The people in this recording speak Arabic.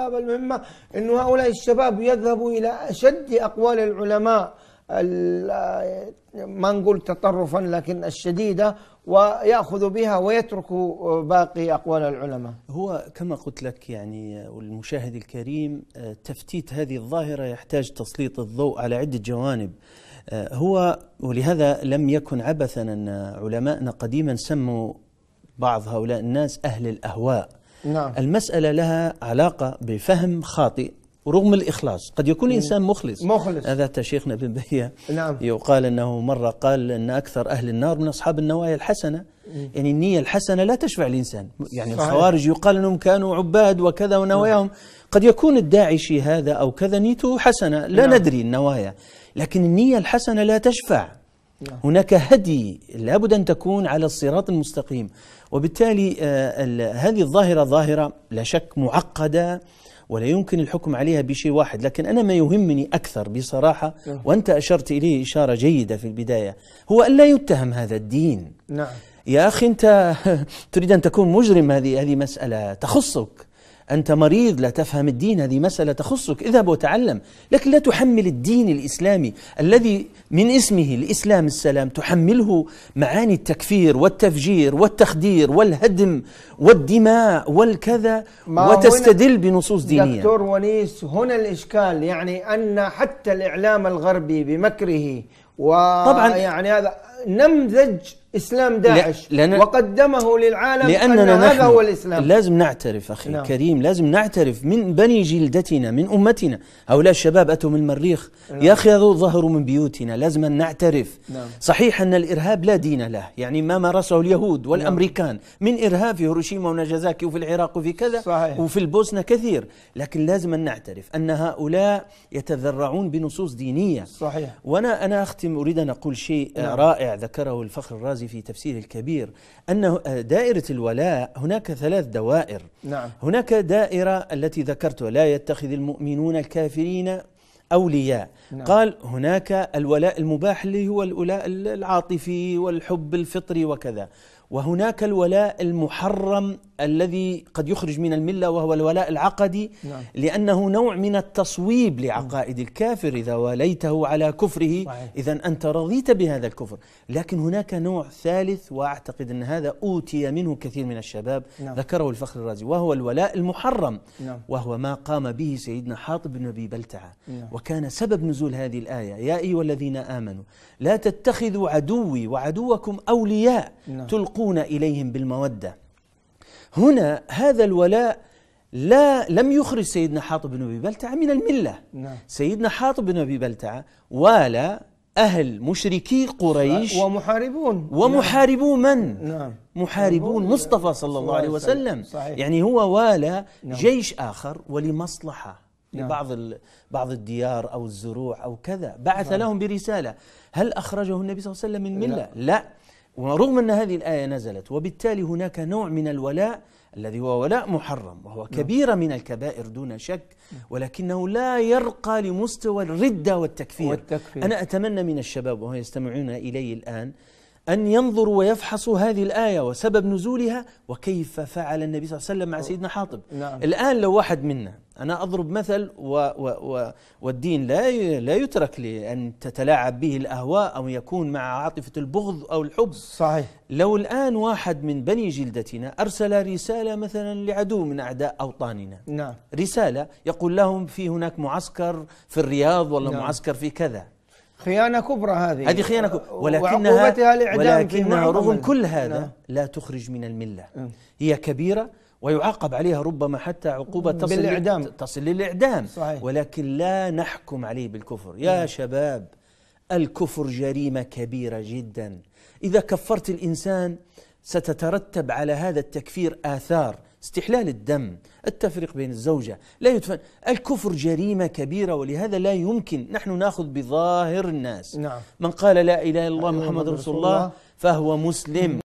المهمة أن هؤلاء الشباب يذهبوا إلى أشد أقوال العلماء ما نقول تطرفا لكن الشديدة ويأخذ بها ويترك باقي أقوال العلماء هو كما قلت لك يعني والمشاهد الكريم تفتيت هذه الظاهرة يحتاج تسليط الضوء على عدة جوانب آه، هو ولهذا لم يكن عبثا أن علماءنا قديما سموا بعض هؤلاء الناس أهل الأهواء نعم. المسألة لها علاقة بفهم خاطئ رغم الإخلاص قد يكون الإنسان مخلص مخلص هذا شيخنا بن بهية نعم. يقال أنه مرة قال أن أكثر أهل النار من أصحاب النوايا الحسنة مم. يعني النية الحسنة لا تشفع الإنسان يعني صحيح. الخوارج يقال أنهم كانوا عباد وكذا ونواياهم نعم. قد يكون الداعشي هذا أو كذا نيته حسنة لا نعم. ندري النوايا لكن النية الحسنة لا تشفع نعم. هناك هدي لابد أن تكون على الصراط المستقيم وبالتالي آه، هذه الظاهرة ظاهرة لا شك معقدة ولا يمكن الحكم عليها بشيء واحد لكن أنا ما يهمني أكثر بصراحة نعم. وأنت أشرت إليه إشارة جيدة في البداية هو أن لا يتهم هذا الدين نعم يا أخي أنت تريد أن تكون مجرم هذه هذه مسألة تخصك أنت مريض لا تفهم الدين هذه مسألة تخصك اذهب وتعلم لكن لا تحمل الدين الإسلامي الذي من اسمه الإسلام السلام تحمله معاني التكفير والتفجير والتخدير والهدم والدماء والكذا وتستدل بنصوص دينية دكتور ونيس هنا الإشكال يعني أن حتى الإعلام الغربي بمكره طبعا يعني هذا نمذج اسلام داعش لأن وقدمه للعالم لاننا أن هذا هو الاسلام لازم نعترف اخي نعم. الكريم لازم نعترف من بني جلدتنا من امتنا هؤلاء الشباب اتوا من المريخ نعم. يا اخي ظهروا من بيوتنا لازم أن نعترف نعم. صحيح ان الارهاب لا دين له يعني ما مارسه اليهود نعم. والامريكان نعم. من ارهاب في هيروشيما وناجازاكي وفي العراق وفي كذا صحيح. وفي البوسنه كثير لكن لازم أن نعترف ان هؤلاء يتذرعون بنصوص دينيه صحيح وانا انا اختي أختم أريد أن أقول شيء نعم. رائع ذكره الفخر الرازي في تفسيره الكبير أن دائرة الولاء هناك ثلاث دوائر نعم. هناك دائرة التي ذكرتها لا يتخذ المؤمنون الكافرين أولياء نعم. قال هناك الولاء المباح اللي هو الولاء العاطفي والحب الفطري وكذا وهناك الولاء المحرم الذي قد يخرج من المله وهو الولاء العقدي نعم. لانه نوع من التصويب لعقائد الكافر اذا وليته على كفره اذا انت رضيت بهذا الكفر، لكن هناك نوع ثالث واعتقد ان هذا اوتي منه كثير من الشباب نعم. ذكره الفخر الرازي وهو الولاء المحرم نعم. وهو ما قام به سيدنا حاطب بن ابي بلتعه نعم. وكان سبب نزول هذه الايه يا ايها الذين امنوا لا تتخذوا عدوي وعدوكم اولياء نعم. تلقوا يرقون إليهم بالمودة هنا هذا الولاء لا لم يخرج سيدنا حاطب بن أبي بلتعة من الملة نعم. سيدنا حاطب بن أبي بلتعة والى أهل مشركي قريش ومحاربون ومحاربون من؟ نعم, نعم. محاربون نعم. مصطفى صلى الله عليه وسلم صحيح. يعني هو والى نعم. جيش آخر ولمصلحة نعم. لبعض بعض الديار أو الزروع أو كذا نعم. بعث نعم. لهم برسالة هل أخرجه النبي صلى الله عليه وسلم من ملة؟ لا, لا. ورغم أن هذه الآية نزلت وبالتالي هناك نوع من الولاء الذي هو ولاء محرم وهو نعم. كبيرة من الكبائر دون شك نعم. ولكنه لا يرقى لمستوى الردة والتكفير, والتكفير أنا أتمنى من الشباب وهم يستمعون إلي الآن أن ينظروا ويفحصوا هذه الآية وسبب نزولها وكيف فعل النبي صلى الله عليه وسلم مع سيدنا حاطب نعم. الآن لو واحد منا أنا أضرب مثل و و و والدين لا لا يترك لأن تتلاعب به الأهواء أو يكون مع عاطفة البغض أو الحب صحيح لو الآن واحد من بني جلدتنا أرسل رسالة مثلا لعدو من أعداء أوطاننا نعم رسالة يقول لهم في هناك معسكر في الرياض ولا نعم. معسكر في كذا خيانة كبرى هذه هذه خيانة كبرى ولكنها ولكنها رغم كل هذا نعم. لا تخرج من الملة م. نعم. هي كبيرة ويعاقب عليها ربما حتى عقوبة تصل للإعدام تصل للإعدام صحيح ولكن لا نحكم عليه بالكفر يا نعم. شباب الكفر جريمة كبيرة جدا إذا كفرت الإنسان ستترتب على هذا التكفير آثار استحلال الدم التفريق بين الزوجة لا يدفن الكفر جريمة كبيرة ولهذا لا يمكن نحن نأخذ بظاهر الناس نعم. من قال لا إله إلا الله محمد رسول الله فهو مسلم